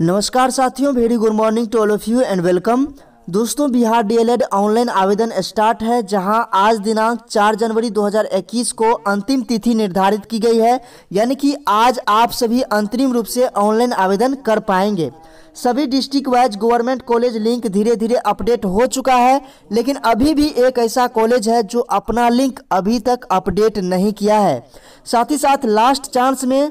नमस्कार साथियों very good morning to all of you and welcome दोस्तों बिहार डीएलएड ऑनलाइन e आवेदन स्टार्ट है जहां आज दिनांक 4 जनवरी 2021 को अंतिम तिथि निर्धारित की गई है यानी कि आज आप सभी अंतरिम रूप से ऑनलाइन आवेदन कर पाएंगे सभी district wise government college link धीरे धीरे अपडेट हो चुका है लेकिन अभी भी एक ऐसा कॉलेज है जो अपना लिंक अभी तक अपडेट नहीं किया है साथ ही साथ लास्ट चांस में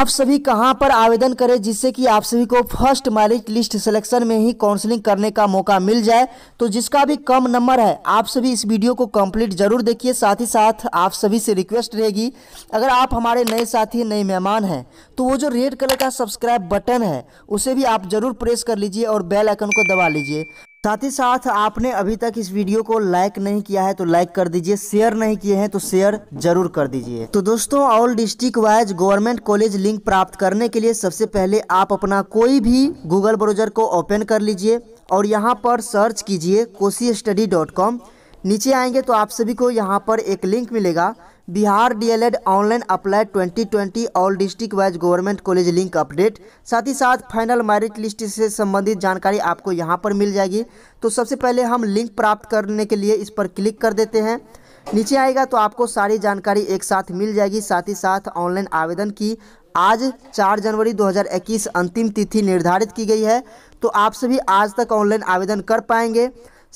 आप सभी कहां पर आवेदन करें जिससे कि आप सभी को फर्स्ट मैरिट लिस्ट सिलेक्शन में ही काउंसलिंग करने का मौका मिल जाए तो जिसका भी कम नंबर है आप सभी इस वीडियो को कंप्लीट जरूर देखिए साथ ही साथ आप सभी से रिक्वेस्ट रहेगी अगर आप हमारे नए साथी नए मेहमान हैं तो वो जो रेड कलर का सब्सक्राइब बटन है उसे भी आप जरूर प्रेस कर लीजिए और बेल आइकन को दबा लीजिए साथ ही साथ आपने अभी तक इस वीडियो को लाइक नहीं किया है तो लाइक कर दीजिए शेयर नहीं किए हैं तो शेयर जरूर कर दीजिए तो दोस्तों all district wise government college link प्राप्त करने के लिए सबसे पहले आप अपना कोई भी गूगल ब्राउजर को ओपन कर लीजिए और यहाँ पर सर्च कीजिए कोसी स्टडी डॉट कॉम नीचे आएंगे तो आप सभी को यहाँ पर एक लिंक मिलेगा Bihar DElEd online apply 2020 all district wise government college link update साथ ही साथ फाइनल मेरिट लिस्ट से संबंधित जानकारी आपको यहां पर मिल जाएगी तो सबसे पहले हम लिंक प्राप्त करने के लिए इस पर क्लिक कर देते हैं नीचे आएगा तो आपको सारी जानकारी एक साथ मिल जाएगी साथ ही साथ ऑनलाइन आवेदन की आज 4 जनवरी 2021 अंतिम तिथि निर्धारित की गई है तो आप सभी आज तक ऑनलाइन आवेदन कर पाएंगे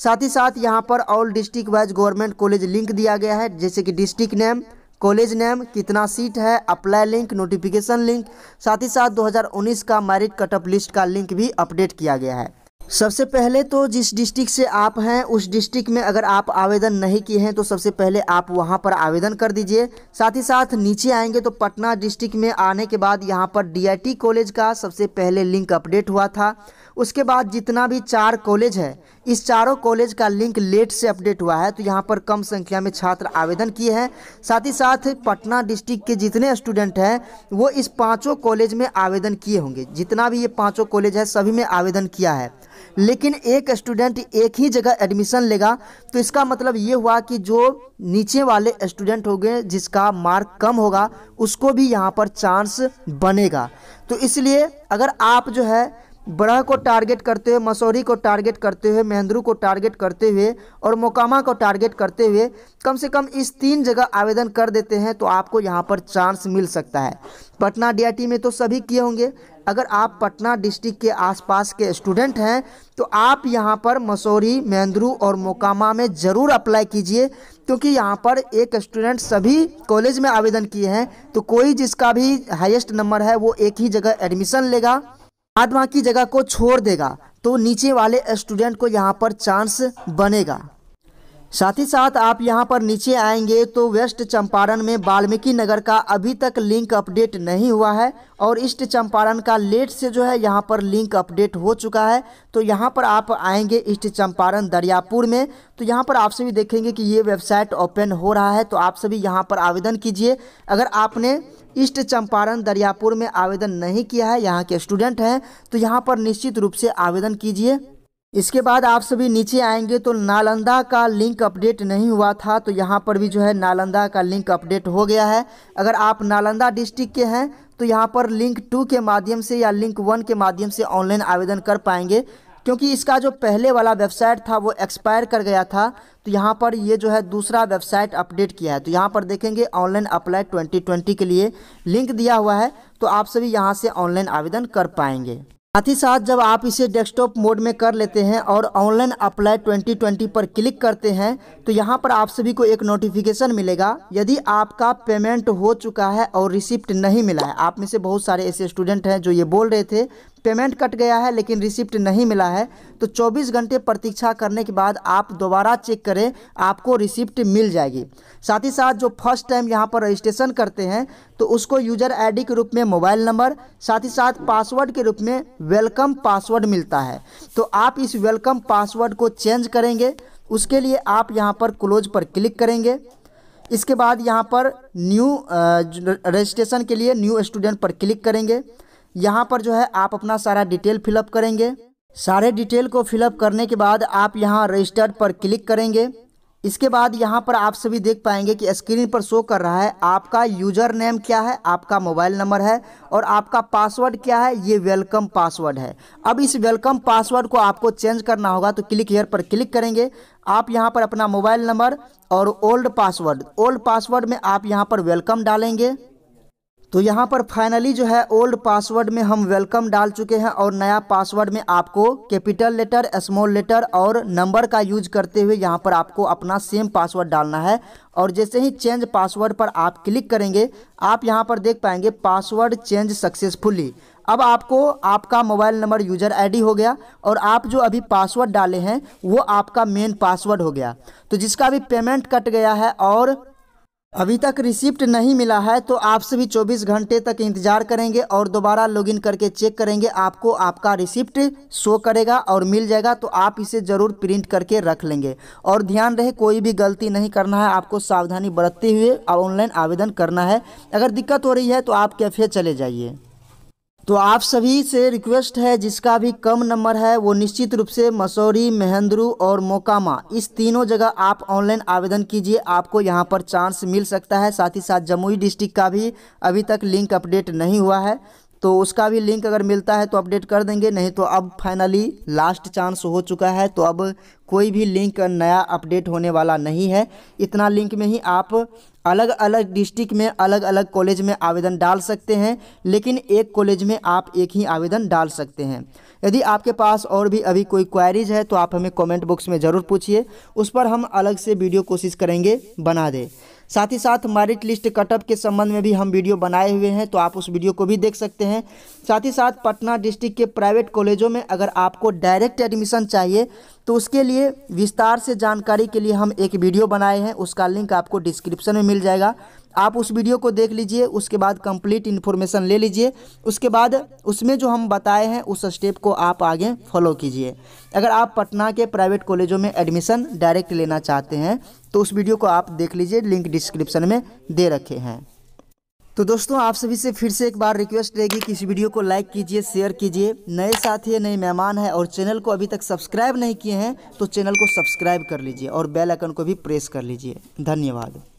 साथ ही साथ यहाँ पर all district wise government college link दिया गया है जैसे कि डिस्ट्रिक्ट नेम कॉलेज नेम कितना सीट है अप्लाई लिंक नोटिफिकेशन लिंक साथ ही साथ 2019 का मैरिट कटअप लिस्ट का लिंक भी अपडेट किया गया है सबसे पहले तो जिस डिस्ट्रिक्ट से आप हैं उस डिस्ट्रिक्ट में अगर आप आवेदन नहीं किए हैं तो सबसे पहले आप वहां पर आवेदन कर दीजिए साथ ही साथ नीचे आएंगे तो पटना डिस्ट्रिक्ट में आने के बाद यहां पर डीआईटी कॉलेज का सबसे पहले लिंक अपडेट हुआ था उसके बाद जितना भी चार कॉलेज है इस चारों कॉलेज का लिंक लेट से अपडेट हुआ है तो यहाँ पर कम संख्या में छात्र आवेदन किए हैं साथ ही साथ पटना डिस्ट्रिक्ट के जितने स्टूडेंट हैं वो इस पाँचों कॉलेज में आवेदन किए होंगे जितना भी ये पाँचों कॉलेज है सभी में आवेदन किया है लेकिन एक स्टूडेंट एक ही जगह एडमिशन लेगा तो इसका मतलब ये हुआ कि जो नीचे वाले स्टूडेंट हो जिसका मार्क कम होगा उसको भी यहाँ पर चांस बनेगा तो इसलिए अगर आप जो है बड़ा को टारगेट करते हुए मसौरी को टारगेट करते हुए महेंद्रू को टारगेट करते हुए और मोकामा को टारगेट करते हुए कम से कम इस तीन जगह आवेदन कर देते हैं तो आपको यहाँ पर चांस मिल सकता है पटना डीआईटी में तो सभी किए होंगे अगर आप पटना डिस्ट्रिक्ट के आसपास के स्टूडेंट हैं तो आप यहाँ पर मसौरी मेंद्रू और मोकामा में ज़रूर अप्लाई कीजिए क्योंकि यहाँ पर एक स्टूडेंट सभी कॉलेज में आवेदन किए हैं तो कोई जिसका भी हाईएस्ट नंबर है वो एक ही जगह एडमिशन लेगा बाद की जगह को छोड़ देगा तो नीचे वाले स्टूडेंट को यहाँ पर चांस बनेगा साथ ही साथ आप यहां पर नीचे आएंगे तो वेस्ट चंपारण में वाल्मीकि नगर का अभी तक लिंक अपडेट नहीं हुआ है और ईस्ट चंपारण का लेट से जो है यहां पर लिंक अपडेट हो चुका है तो यहां पर आप आएंगे ईस्ट चंपारण दरियापुर में तो यहां पर आप सभी देखेंगे कि ये वेबसाइट ओपन हो रहा है तो आप सभी यहाँ पर आवेदन कीजिए अगर आपने ईस्ट चंपारण दरियापुर में आवेदन नहीं किया है यहाँ के स्टूडेंट हैं तो यहाँ पर निश्चित रूप से आवेदन कीजिए इसके बाद आप सभी नीचे आएंगे तो नालंदा का लिंक अपडेट नहीं हुआ था तो यहाँ पर भी जो है नालंदा का लिंक अपडेट हो गया है अगर आप नालंदा डिस्ट्रिक्ट के हैं तो यहाँ पर लिंक टू के माध्यम से या लिंक वन के माध्यम से ऑनलाइन आवेदन कर पाएंगे क्योंकि इसका जो पहले वाला वेबसाइट था वो एक्सपायर कर गया था तो यहाँ पर ये जो है दूसरा वेबसाइट अपडेट किया है तो यहाँ पर देखेंगे ऑनलाइन अप्लाई 2020 के लिए लिंक दिया हुआ है तो आप सभी यहाँ से ऑनलाइन आवेदन कर पाएंगे साथ ही साथ जब आप इसे डेस्कटॉप मोड में कर लेते हैं और ऑनलाइन अप्लाई 2020 पर क्लिक करते हैं तो यहाँ पर आप सभी को एक नोटिफिकेशन मिलेगा यदि आपका पेमेंट हो चुका है और रिसिप्ट नहीं मिला है आप में से बहुत सारे ऐसे स्टूडेंट हैं जो ये बोल रहे थे पेमेंट कट गया है लेकिन रिसिप्ट नहीं मिला है तो 24 घंटे प्रतीक्षा करने के बाद आप दोबारा चेक करें आपको रिसिप्ट मिल जाएगी साथ ही साथ जो फर्स्ट टाइम यहाँ पर रजिस्ट्रेशन करते हैं तो उसको यूज़र आईडी के रूप में मोबाइल नंबर साथ ही साथ पासवर्ड के रूप में वेलकम पासवर्ड मिलता है तो आप इस वेलकम पासवर्ड को चेंज करेंगे उसके लिए आप यहाँ पर क्लोज पर क्लिक करेंगे इसके बाद यहाँ पर न्यू रजिस्ट्रेशन के लिए न्यू स्टूडेंट पर क्लिक करेंगे यहाँ पर जो है आप अपना सारा डिटेल फिलअप करेंगे सारे डिटेल को फिलअप करने के बाद आप यहाँ रजिस्टर्ड पर क्लिक करेंगे इसके बाद यहाँ पर आप सभी देख पाएंगे कि स्क्रीन पर शो कर रहा है आपका यूजर नेम क्या है आपका मोबाइल नंबर है और आपका पासवर्ड क्या है ये वेलकम पासवर्ड है अब इस वेलकम पासवर्ड को आपको चेंज करना होगा तो क्लिक हेयर पर क्लिक करेंगे आप यहाँ पर अपना मोबाइल नंबर और ओल्ड पासवर्ड ओल्ड पासवर्ड में आप यहाँ पर वेलकम डालेंगे तो यहाँ पर फाइनली जो है ओल्ड पासवर्ड में हम वेलकम डाल चुके हैं और नया पासवर्ड में आपको कैपिटल लेटर स्मॉल लेटर और नंबर का यूज करते हुए यहाँ पर आपको अपना सेम पासवर्ड डालना है और जैसे ही चेंज पासवर्ड पर आप क्लिक करेंगे आप यहाँ पर देख पाएंगे पासवर्ड चेंज सक्सेसफुली अब आपको आपका मोबाइल नंबर यूजर आईडी हो गया और आप जो अभी पासवर्ड डाले हैं वो आपका मेन पासवर्ड हो गया तो जिसका भी पेमेंट कट गया है और अभी तक रिसिप्ट नहीं मिला है तो आपसे भी 24 घंटे तक इंतज़ार करेंगे और दोबारा लॉगिन करके चेक करेंगे आपको आपका रिसिप्ट शो करेगा और मिल जाएगा तो आप इसे ज़रूर प्रिंट करके रख लेंगे और ध्यान रहे कोई भी गलती नहीं करना है आपको सावधानी बरतते हुए ऑनलाइन आवेदन करना है अगर दिक्कत हो रही है तो आप कैफे चले जाइए तो आप सभी से रिक्वेस्ट है जिसका भी कम नंबर है वो निश्चित रूप से मसौरी महेंद्रू और मोकामा इस तीनों जगह आप ऑनलाइन आवेदन कीजिए आपको यहाँ पर चांस मिल सकता है साथ ही साथ जमुई डिस्ट्रिक्ट का भी अभी तक लिंक अपडेट नहीं हुआ है तो उसका भी लिंक अगर मिलता है तो अपडेट कर देंगे नहीं तो अब फाइनली लास्ट चांस हो चुका है तो अब कोई भी लिंक नया अपडेट होने वाला नहीं है इतना लिंक में ही आप अलग अलग डिस्ट्रिक्ट में अलग अलग कॉलेज में आवेदन डाल सकते हैं लेकिन एक कॉलेज में आप एक ही आवेदन डाल सकते हैं यदि आपके पास और भी अभी कोई क्वायरीज है तो आप हमें कमेंट बॉक्स में ज़रूर पूछिए उस पर हम अलग से वीडियो कोशिश करेंगे बना दें साथ ही साथ मेरिट लिस्ट कटअप के संबंध में भी हम वीडियो बनाए हुए हैं तो आप उस वीडियो को भी देख सकते हैं साथ ही साथ पटना डिस्ट्रिक्ट के प्राइवेट कॉलेजों में अगर आपको डायरेक्ट एडमिशन चाहिए तो उसके लिए विस्तार से जानकारी के लिए हम एक वीडियो बनाए हैं उसका लिंक आपको डिस्क्रिप्शन में मिल जाएगा आप उस वीडियो को देख लीजिए उसके बाद कंप्लीट इन्फॉर्मेशन ले लीजिए उसके बाद उसमें जो हम बताए हैं उस स्टेप को आप आगे फॉलो कीजिए अगर आप पटना के प्राइवेट कॉलेजों में एडमिशन डायरेक्ट लेना चाहते हैं तो उस वीडियो को आप देख लीजिए लिंक डिस्क्रिप्शन में दे रखे हैं तो दोस्तों आप सभी से फिर से एक बार रिक्वेस्ट रहेगी कि इस वीडियो को लाइक कीजिए शेयर कीजिए नए साथी है नए मेहमान हैं और चैनल को अभी तक सब्सक्राइब नहीं किए हैं तो चैनल को सब्सक्राइब कर लीजिए और बेल आइकन को भी प्रेस कर लीजिए धन्यवाद